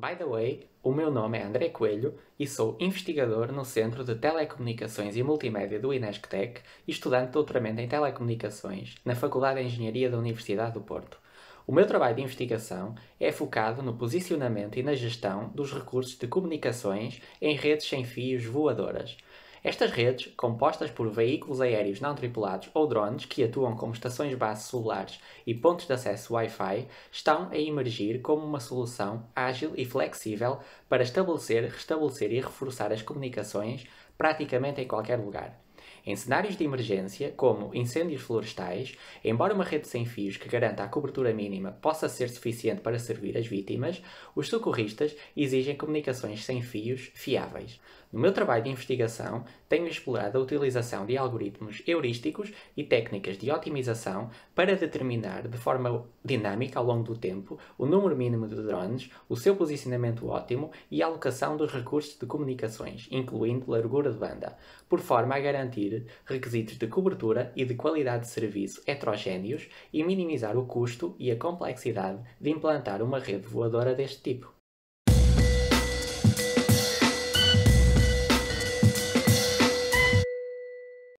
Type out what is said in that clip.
By the way, o meu nome é André Coelho e sou investigador no Centro de Telecomunicações e Multimédia do Inesctec e estudante de doutoramento em Telecomunicações na Faculdade de Engenharia da Universidade do Porto. O meu trabalho de investigação é focado no posicionamento e na gestão dos recursos de comunicações em redes sem fios voadoras – estas redes, compostas por veículos aéreos não tripulados ou drones que atuam como estações base celulares e pontos de acesso Wi-Fi, estão a emergir como uma solução ágil e flexível para estabelecer, restabelecer e reforçar as comunicações praticamente em qualquer lugar em cenários de emergência, como incêndios florestais, embora uma rede sem fios que garanta a cobertura mínima possa ser suficiente para servir as vítimas, os socorristas exigem comunicações sem fios fiáveis. No meu trabalho de investigação, tenho explorado a utilização de algoritmos heurísticos e técnicas de otimização para determinar de forma dinâmica ao longo do tempo o número mínimo de drones, o seu posicionamento ótimo e a alocação dos recursos de comunicações, incluindo largura de banda, por forma a garantir requisitos de cobertura e de qualidade de serviço heterogêneos e minimizar o custo e a complexidade de implantar uma rede voadora deste tipo.